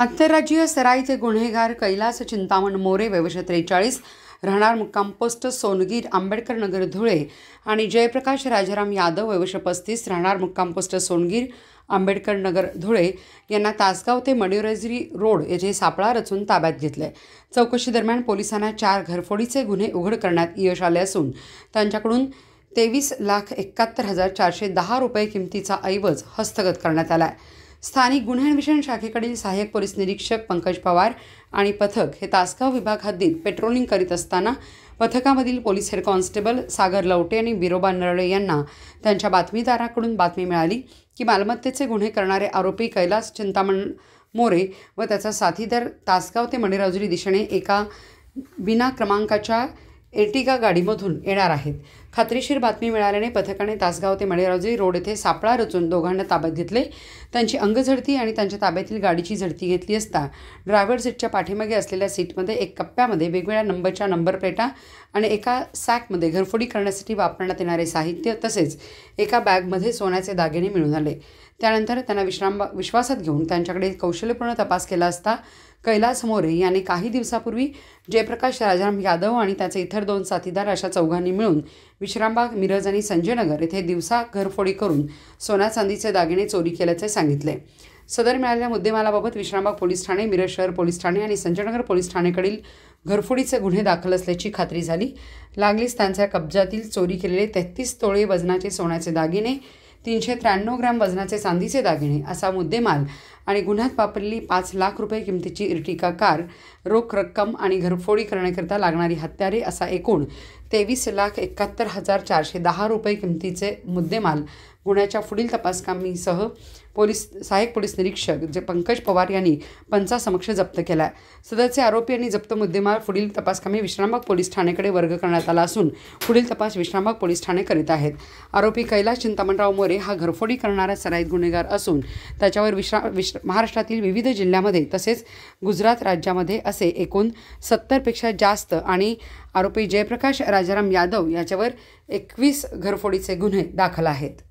आंतरराज्यीय सराईचे गुन्हेगार कैलास चिंतामण मोरे वयवश त्रेचाळीस राहणार मुक्कामपोस्ट सोनगीर आंबेडकर नगर धुळे आणि जयप्रकाश राजाराम यादव वयवश पस्तीस राहणार मुक्काम सोनगीर आंबेडकर नगर धुळे यांना तासगाव ते मडुरजरी रोड येथे सापळा रचून ताब्यात घेतलं आहे चौकशी दरम्यान पोलिसांना चार घरफोडीचे गुन्हे उघड करण्यात यश आले असून त्यांच्याकडून तेवीस लाख एकाहत्तर हजार चारशे दहा रुपये किमतीचा ऐवज हस्तगत करण्यात आला आहे स्थानिक गुन्हे अन्वेषण शाखेकडील सहाय्यक पोलीस निरीक्षक पंकज पवार आणि पथक हे तासगाव विभाग हद्दीत पेट्रोलिंग करीत असताना पथकामधील police head constable Sagar Lavate आणि बिरोबा नरळे यांना त्यांच्या बातमीदाराकडून बातमी मिळाली की मालमत्तेचे गुन्हे करणारे आरोपी कैलास चिंतामण मोरे व त्याचा साथीदार तासगाव ते मणिराजुरी दिशेने एका विना क्रमांकाच्या एर्टिगा गाडीमधून येणार आहेत खात्रीशीर बातमी मिळाल्याने पथकाने तासगाव ते मडेरावजी रोड येथे सापळा रचून दोघांना ताब्यात घेतले त्यांची अंगझडती आणि त्यांच्या ताब्यातील गाडीची झडती घेतली असता ड्रायव्हर सीटच्या पाठीमागे असलेल्या सीटमध्ये एक कप्प्यामध्ये वेगवेगळ्या नंबरच्या नंबर प्लेटा आणि एका सॅकमध्ये घरफोडी करण्यासाठी वापरण्यात येणारे साहित्य तसेच एका बॅगमध्ये सोन्याचे दागिने मिळून आले त्यानंतर त्यांना विश्राम विश्वासात घेऊन त्यांच्याकडे कौशल्यपूर्ण तपास केला असता कैलास मोरे यांनी काही दिवसापूर्वी जयप्रकाश राजाराम यादव आणि त्याचे इतर दोन साथीदार अशा चौघांनी मिळून विश्रामबाग मिरज आणि संजयनगर येथे दिवसा घरफोडी करून सोना चांदीचे दागिने चोरी केल्याचे सांगितले सदर मिळालेल्या मुद्देमालाबाबत विश्रामबाग पोलीस ठाणे मिरज शहर पोलीस ठाणे आणि संजयनगर पोलीस ठाणेकडील घरफोडीचे गुन्हे दाखल असल्याची खात्री झाली लागलीच त्यांच्या कब्जातील चोरी केलेले तेहतीस तोळे वजनाचे सोन्याचे दागिने तीनशे त्र्याण्णव ग्रॅम वजनाचे चांदीचे दागिने असा मुद्देमाल आणि गुन्ह्यात वापरलेली पाच लाख रुपये किमतीची इर्टिका कार रोख रक्कम आणि घरफोडी करण्याकरिता लागणारी हत्यारे असा एकूण तेवीस लाख एकाहत्तर हजार चारशे दहा रुपये किमतीचे मुद्देमाल पुण्याच्या पुढील तपासकामीसह पोलीस सहाय्यक पोलीस निरीक्षक जे पंकज पवार यांनी पंचासमक्ष जप्त केला आहे सदरचे आरोपी आणि जप्त मुद्देमाल पुढील तपासकामी विश्रामबाग पोलीस ठाणेकडे वर्ग करण्यात आला असून पुढील तपास विश्रामबाग पोलीस ठाणे करीत आहेत आरोपी कैलास चिंतामणराव मोरे हा घरफोडी करणारा सराईत गुन्हेगार असून त्याच्यावर विश्रा विश्र महाराष्ट्रातील विविध जिल्ह्यामध्ये तसेच गुजरात राज्यामध्ये असे एकूण सत्तरपेक्षा जास्त आणि आरोपी जयप्रकाश राजाराम यादव याच्यावर एकवीस घरफोडीचे गुन्हे दाखल आहेत